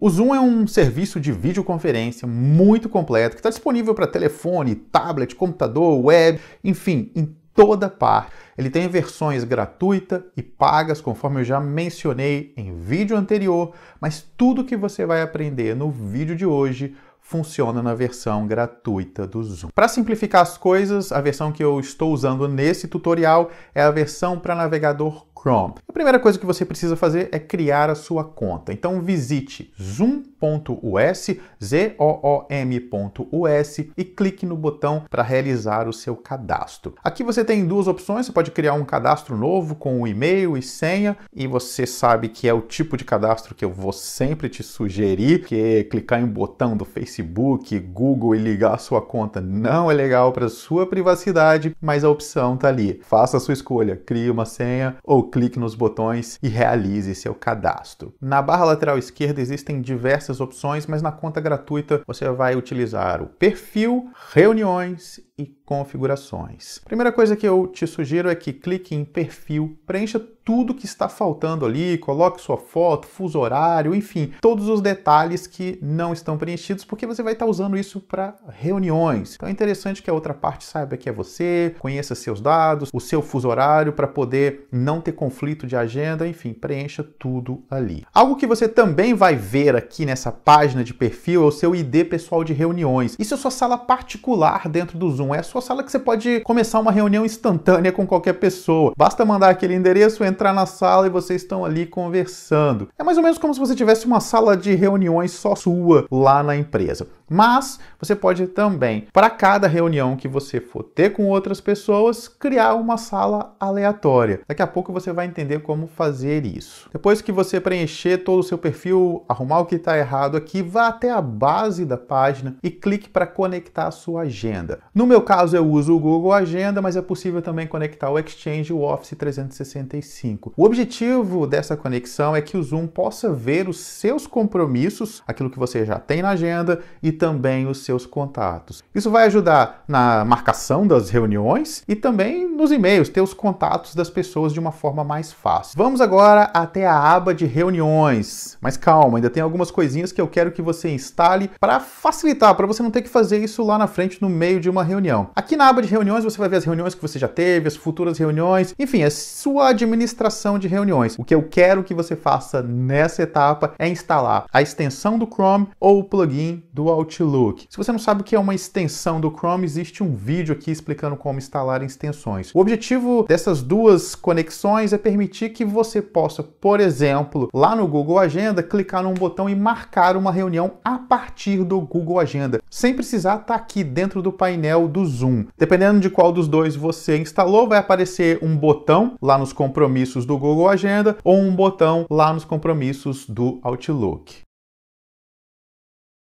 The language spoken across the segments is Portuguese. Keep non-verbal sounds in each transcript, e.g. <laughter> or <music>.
O Zoom é um serviço de videoconferência muito completo que está disponível para telefone, tablet, computador, web, enfim, em toda parte. Ele tem versões gratuita e pagas, conforme eu já mencionei em vídeo anterior, mas tudo que você vai aprender no vídeo de hoje funciona na versão gratuita do Zoom. Para simplificar as coisas, a versão que eu estou usando nesse tutorial é a versão para navegador Chrome. A primeira coisa que você precisa fazer é criar a sua conta. Então visite zoom.us, z o, -O m.us e clique no botão para realizar o seu cadastro. Aqui você tem duas opções, você pode criar um cadastro novo com um e-mail e senha e você sabe que é o tipo de cadastro que eu vou sempre te sugerir, que é clicar em um botão do Facebook, Google e ligar a sua conta não é legal para sua privacidade, mas a opção tá ali. Faça a sua escolha, crie uma senha ou clique nos botões e realize seu cadastro. Na barra lateral esquerda existem diversas opções, mas na conta gratuita você vai utilizar o perfil, reuniões e configurações. Primeira coisa que eu te sugiro é que clique em perfil, preencha tudo que está faltando ali, coloque sua foto, fuso horário, enfim, todos os detalhes que não estão preenchidos, porque você vai estar usando isso para reuniões. Então é interessante que a outra parte saiba que é você, conheça seus dados, o seu fuso horário para poder não ter conflito de agenda, enfim, preencha tudo ali. Algo que você também vai ver aqui nessa página de perfil é o seu ID pessoal de reuniões. Isso é sua sala particular dentro do Zoom, é a sua sala que você pode começar uma reunião instantânea com qualquer pessoa. Basta mandar aquele endereço, entrar na sala e vocês estão ali conversando. É mais ou menos como se você tivesse uma sala de reuniões só sua lá na empresa. Mas você pode também, para cada reunião que você for ter com outras pessoas, criar uma sala aleatória. Daqui a pouco você vai entender como fazer isso. Depois que você preencher todo o seu perfil, arrumar o que está errado aqui, vá até a base da página e clique para conectar a sua agenda. No meu caso, eu uso o Google Agenda, mas é possível também conectar o Exchange e o Office 365. O objetivo dessa conexão é que o Zoom possa ver os seus compromissos, aquilo que você já tem na agenda, e também os seus contatos. Isso vai ajudar na marcação das reuniões e também nos e-mails, ter os contatos das pessoas de uma forma mais fácil. Vamos agora até a aba de reuniões. Mas calma, ainda tem algumas coisinhas que eu quero que você instale para facilitar, para você não ter que fazer isso lá na frente no meio de uma reunião. Aqui na aba de reuniões você vai ver as reuniões que você já teve, as futuras reuniões, enfim, a sua administração de reuniões. O que eu quero que você faça nessa etapa é instalar a extensão do Chrome ou o plugin do Audio Outlook. Se você não sabe o que é uma extensão do Chrome, existe um vídeo aqui explicando como instalar extensões. O objetivo dessas duas conexões é permitir que você possa, por exemplo, lá no Google Agenda, clicar num botão e marcar uma reunião a partir do Google Agenda, sem precisar estar tá aqui dentro do painel do Zoom. Dependendo de qual dos dois você instalou, vai aparecer um botão lá nos compromissos do Google Agenda ou um botão lá nos compromissos do Outlook.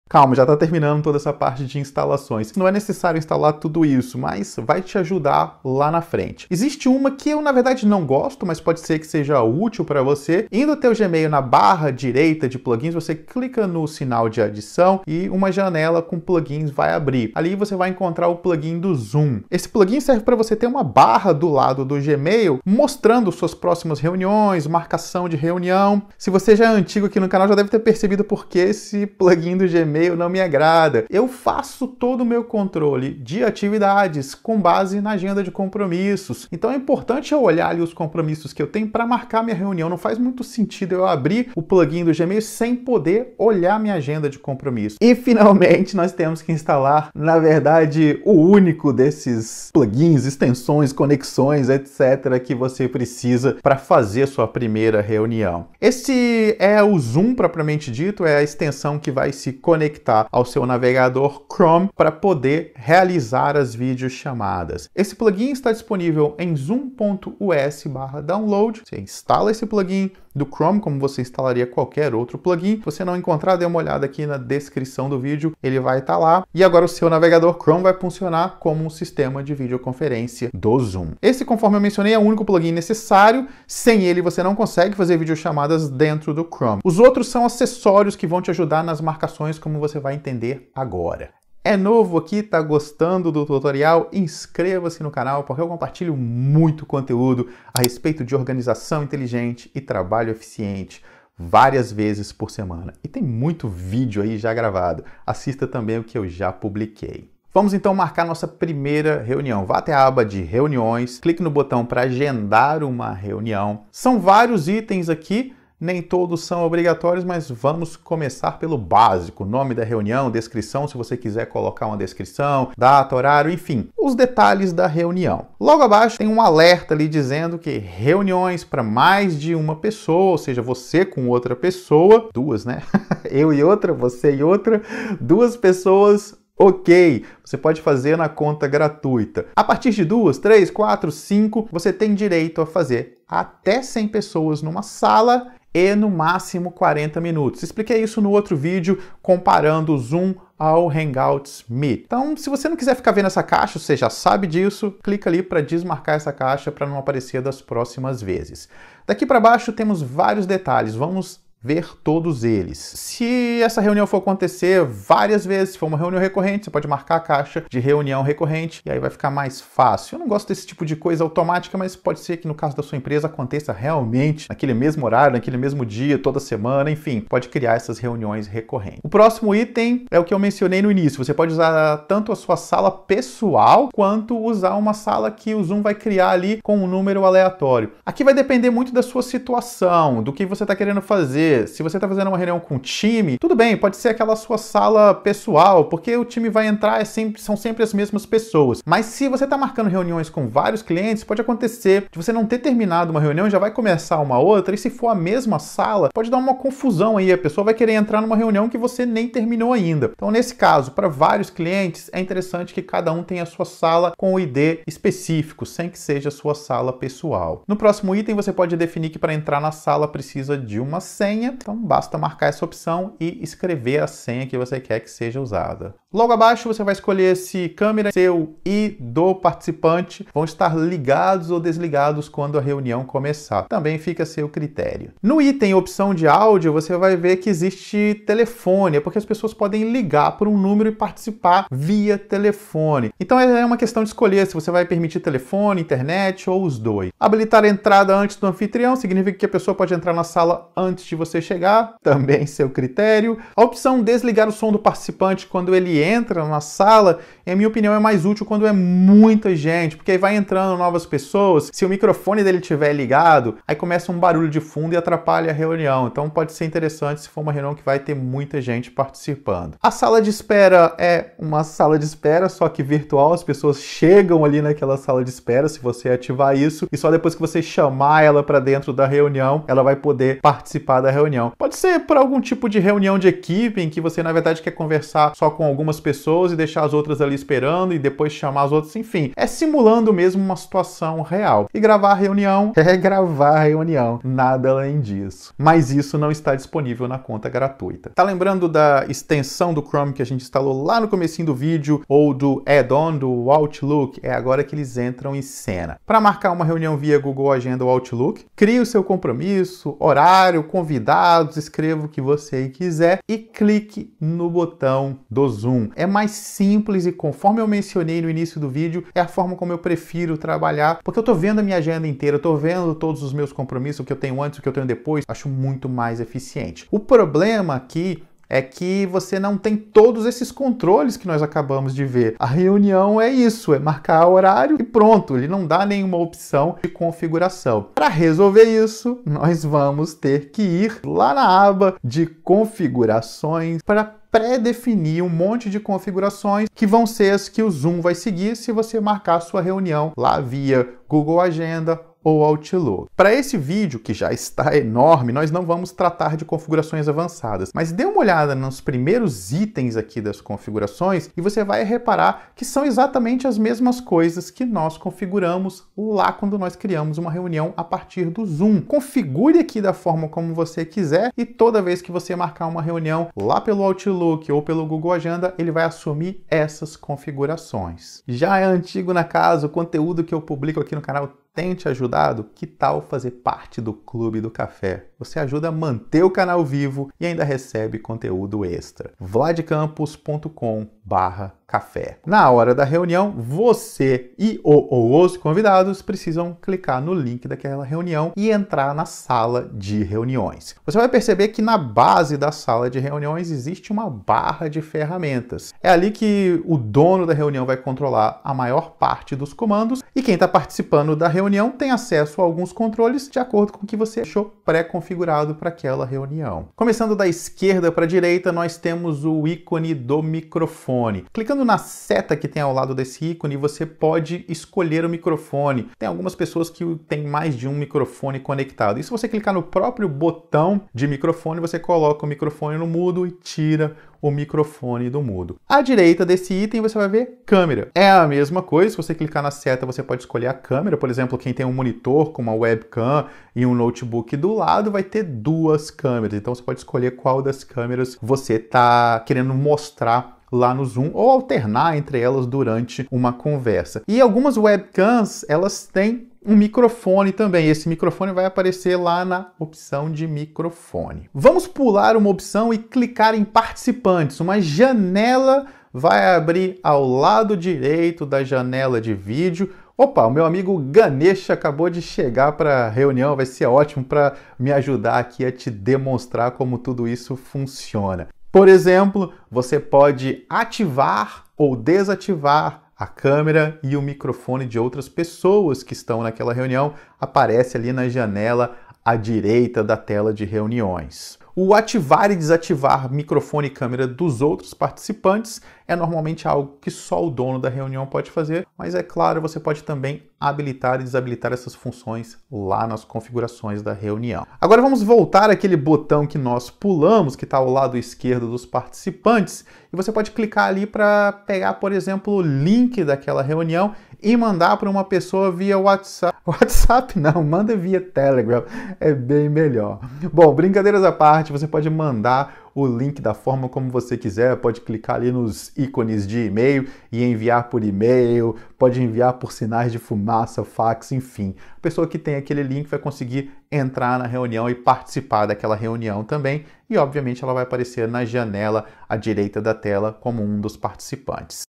Calma, já está terminando toda essa parte de instalações. Não é necessário instalar tudo isso, mas vai te ajudar lá na frente. Existe uma que eu, na verdade, não gosto, mas pode ser que seja útil para você. Indo até o Gmail na barra direita de plugins, você clica no sinal de adição e uma janela com plugins vai abrir. Ali você vai encontrar o plugin do Zoom. Esse plugin serve para você ter uma barra do lado do Gmail mostrando suas próximas reuniões, marcação de reunião. Se você já é antigo aqui no canal, já deve ter percebido porque esse plugin do Gmail e-mail não me agrada. Eu faço todo o meu controle de atividades com base na agenda de compromissos. Então é importante eu olhar ali os compromissos que eu tenho para marcar minha reunião. Não faz muito sentido eu abrir o plugin do Gmail sem poder olhar minha agenda de compromisso. E finalmente nós temos que instalar, na verdade, o único desses plugins, extensões, conexões, etc, que você precisa para fazer sua primeira reunião. Esse é o Zoom propriamente dito, é a extensão que vai se conectar conectar ao seu navegador Chrome para poder realizar as videochamadas. Esse plugin está disponível em zoom.us/download. Você instala esse plugin, do Chrome, como você instalaria qualquer outro plugin. Se você não encontrar, dê uma olhada aqui na descrição do vídeo, ele vai estar tá lá. E agora o seu navegador Chrome vai funcionar como um sistema de videoconferência do Zoom. Esse, conforme eu mencionei, é o único plugin necessário. Sem ele, você não consegue fazer videochamadas dentro do Chrome. Os outros são acessórios que vão te ajudar nas marcações, como você vai entender agora. É novo aqui, tá gostando do tutorial? Inscreva-se no canal porque eu compartilho muito conteúdo a respeito de organização inteligente e trabalho eficiente várias vezes por semana. E tem muito vídeo aí já gravado. Assista também o que eu já publiquei. Vamos então marcar nossa primeira reunião. Vá até a aba de reuniões, clique no botão para agendar uma reunião. São vários itens aqui, nem todos são obrigatórios, mas vamos começar pelo básico: nome da reunião, descrição, se você quiser colocar uma descrição, data, horário, enfim, os detalhes da reunião. Logo abaixo tem um alerta ali dizendo que reuniões para mais de uma pessoa, ou seja, você com outra pessoa, duas, né? <laughs> Eu e outra, você e outra, duas pessoas Ok, você pode fazer na conta gratuita. A partir de duas, três, quatro, cinco, você tem direito a fazer até 100 pessoas numa sala e no máximo 40 minutos. Expliquei isso no outro vídeo comparando o Zoom ao Hangouts Meet. Então, se você não quiser ficar vendo essa caixa, você já sabe disso, clica ali para desmarcar essa caixa para não aparecer das próximas vezes. Daqui para baixo temos vários detalhes, vamos ver todos eles. Se essa reunião for acontecer várias vezes, se for uma reunião recorrente, você pode marcar a caixa de reunião recorrente e aí vai ficar mais fácil. Eu não gosto desse tipo de coisa automática, mas pode ser que no caso da sua empresa aconteça realmente naquele mesmo horário, naquele mesmo dia, toda semana, enfim, pode criar essas reuniões recorrentes. O próximo item é o que eu mencionei no início. Você pode usar tanto a sua sala pessoal quanto usar uma sala que o Zoom vai criar ali com um número aleatório. Aqui vai depender muito da sua situação, do que você está querendo fazer se você está fazendo uma reunião com o time, tudo bem, pode ser aquela sua sala pessoal, porque o time vai entrar, é sempre, são sempre as mesmas pessoas. Mas se você está marcando reuniões com vários clientes, pode acontecer de você não ter terminado uma reunião, e já vai começar uma outra, e se for a mesma sala, pode dar uma confusão aí, a pessoa vai querer entrar numa reunião que você nem terminou ainda. Então, nesse caso, para vários clientes, é interessante que cada um tenha a sua sala com o ID específico, sem que seja a sua sala pessoal. No próximo item, você pode definir que para entrar na sala precisa de uma senha senha, então basta marcar essa opção e escrever a senha que você quer que seja usada. Logo abaixo você vai escolher se câmera seu e do participante vão estar ligados ou desligados quando a reunião começar. Também fica a seu critério. No item opção de áudio, você vai ver que existe telefone, é porque as pessoas podem ligar por um número e participar via telefone. Então é uma questão de escolher se você vai permitir telefone, internet ou os dois. Habilitar a entrada antes do anfitrião significa que a pessoa pode entrar na sala antes de você chegar, também seu critério. A opção desligar o som do participante quando ele entra na sala, e minha opinião é mais útil quando é muita gente, porque aí vai entrando novas pessoas. Se o microfone dele estiver ligado, aí começa um barulho de fundo e atrapalha a reunião. Então pode ser interessante se for uma reunião que vai ter muita gente participando. A sala de espera é uma sala de espera, só que virtual, as pessoas chegam ali naquela sala de espera se você ativar isso, e só depois que você chamar ela para dentro da reunião, ela vai poder participar da reunião. Pode ser por algum tipo de reunião de equipe em que você na verdade quer conversar só com alguma algumas pessoas e deixar as outras ali esperando e depois chamar as outras, enfim. É simulando mesmo uma situação real. E gravar a reunião <laughs> é gravar a reunião, nada além disso. Mas isso não está disponível na conta gratuita. Tá lembrando da extensão do Chrome que a gente instalou lá no comecinho do vídeo ou do add-on do Outlook? É agora que eles entram em cena. Para marcar uma reunião via Google Agenda ou Outlook, crie o seu compromisso, horário, convidados, escreva o que você quiser e clique no botão do Zoom comum. É mais simples e conforme eu mencionei no início do vídeo, é a forma como eu prefiro trabalhar, porque eu tô vendo a minha agenda inteira, eu tô vendo todos os meus compromissos, o que eu tenho antes, o que eu tenho depois, acho muito mais eficiente. O problema aqui é que você não tem todos esses controles que nós acabamos de ver. A reunião é isso, é marcar horário e pronto, ele não dá nenhuma opção de configuração. Para resolver isso, nós vamos ter que ir lá na aba de configurações para pré-definir um monte de configurações que vão ser as que o Zoom vai seguir se você marcar sua reunião lá via Google Agenda ou Outlook. Para esse vídeo, que já está enorme, nós não vamos tratar de configurações avançadas, mas dê uma olhada nos primeiros itens aqui das configurações e você vai reparar que são exatamente as mesmas coisas que nós configuramos lá quando nós criamos uma reunião a partir do Zoom. Configure aqui da forma como você quiser e toda vez que você marcar uma reunião lá pelo Outlook ou pelo Google Agenda, ele vai assumir essas configurações. Já é antigo na casa, o conteúdo que eu publico aqui no canal tem te ajudado, que tal fazer parte do Clube do Café? Você ajuda a manter o canal vivo e ainda recebe conteúdo extra. vladcampus.com barra café. Na hora da reunião, você e o ou os convidados precisam clicar no link daquela reunião e entrar na sala de reuniões. Você vai perceber que na base da sala de reuniões existe uma barra de ferramentas. É ali que o dono da reunião vai controlar a maior parte dos comandos e quem está participando da reunião tem acesso a alguns controles de acordo com o que você achou pré-configurado para aquela reunião. Começando da esquerda para a direita, nós temos o ícone do microfone. Clicando Clicando na seta que tem ao lado desse ícone, você pode escolher o microfone. Tem algumas pessoas que têm mais de um microfone conectado. E se você clicar no próprio botão de microfone, você coloca o microfone no mudo e tira o microfone do mudo. À direita desse item você vai ver câmera. É a mesma coisa, se você clicar na seta você pode escolher a câmera, por exemplo, quem tem um monitor com uma webcam e um notebook do lado vai ter duas câmeras, então você pode escolher qual das câmeras você está querendo mostrar lá no Zoom ou alternar entre elas durante uma conversa. E algumas webcams, elas têm um microfone também. Esse microfone vai aparecer lá na opção de microfone. Vamos pular uma opção e clicar em participantes, uma janela vai abrir ao lado direito da janela de vídeo. Opa, o meu amigo Ganesha acabou de chegar para a reunião, vai ser ótimo para me ajudar aqui a te demonstrar como tudo isso funciona. Por exemplo, você pode ativar ou desativar a câmera e o microfone de outras pessoas que estão naquela reunião, aparece ali na janela à direita da tela de reuniões. O ativar e desativar microfone e câmera dos outros participantes é normalmente algo que só o dono da reunião pode fazer, mas é claro, você pode também habilitar e desabilitar essas funções lá nas configurações da reunião. Agora vamos voltar àquele botão que nós pulamos, que está ao lado esquerdo dos participantes, e você pode clicar ali para pegar, por exemplo, o link daquela reunião e mandar para uma pessoa via WhatsApp. <laughs> WhatsApp não, manda via Telegram, é bem melhor. Bom, brincadeiras à parte, você pode mandar o link da forma como você quiser. Pode clicar ali nos ícones de e-mail e enviar por e-mail, pode enviar por sinais de fumaça, fax, enfim. A pessoa que tem aquele link vai conseguir entrar na reunião e participar daquela reunião também. E obviamente ela vai aparecer na janela à direita da tela como um dos participantes.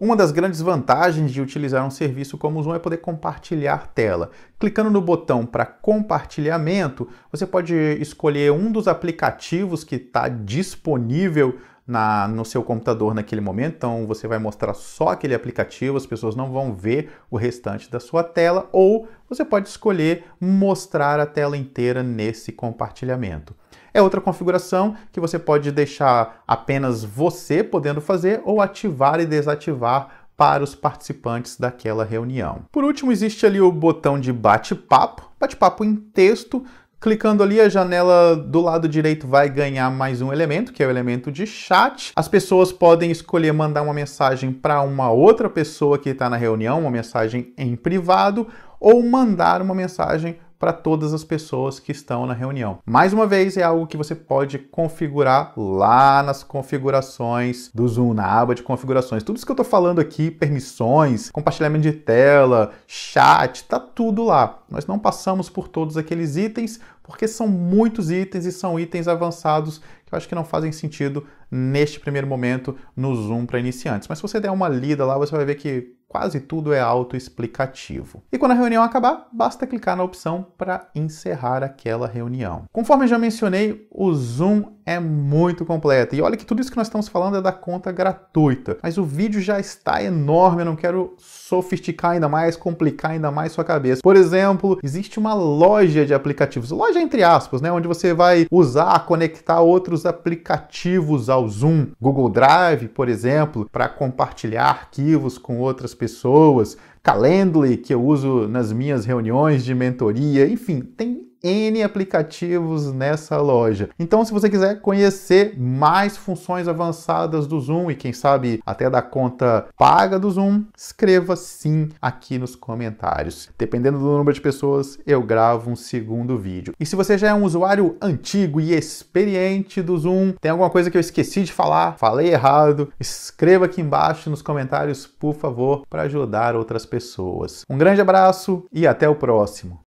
Uma das grandes vantagens de utilizar um serviço como o Zoom é poder compartilhar tela. Clicando no botão para compartilhamento, você pode escolher um dos aplicativos que está disponível na, no seu computador naquele momento, então você vai mostrar só aquele aplicativo, as pessoas não vão ver o restante da sua tela, ou você pode escolher mostrar a tela inteira nesse compartilhamento. É outra configuração que você pode deixar apenas você podendo fazer ou ativar e desativar para os participantes daquela reunião. Por último, existe ali o botão de bate-papo, bate-papo em texto. Clicando ali, a janela do lado direito vai ganhar mais um elemento, que é o elemento de chat. As pessoas podem escolher mandar uma mensagem para uma outra pessoa que está na reunião, uma mensagem em privado, ou mandar uma mensagem para todas as pessoas que estão na reunião. Mais uma vez, é algo que você pode configurar lá nas configurações do Zoom, na aba de configurações. Tudo isso que eu estou falando aqui, permissões, compartilhamento de tela, chat, tá tudo lá. Nós não passamos por todos aqueles itens, porque são muitos itens e são itens avançados que eu acho que não fazem sentido neste primeiro momento no Zoom para iniciantes. Mas se você der uma lida lá, você vai ver que quase tudo é autoexplicativo. E quando a reunião acabar, basta clicar na opção para encerrar aquela reunião. Conforme já mencionei, o Zoom é muito completo. E olha que tudo isso que nós estamos falando é da conta gratuita. Mas o vídeo já está enorme, eu não quero sofisticar ainda mais, complicar ainda mais sua cabeça. Por exemplo, existe uma loja de aplicativos, loja entre aspas, né, onde você vai usar, conectar outros aplicativos ao Zoom, Google Drive, por exemplo, para compartilhar arquivos com outras pessoas, Calendly, que eu uso nas minhas reuniões de mentoria, enfim, tem N aplicativos nessa loja. Então, se você quiser conhecer mais funções avançadas do Zoom e quem sabe até da conta paga do Zoom, escreva sim aqui nos comentários. Dependendo do número de pessoas, eu gravo um segundo vídeo. E se você já é um usuário antigo e experiente do Zoom, tem alguma coisa que eu esqueci de falar, falei errado, escreva aqui embaixo nos comentários, por favor, para ajudar outras pessoas. Um grande abraço e até o próximo.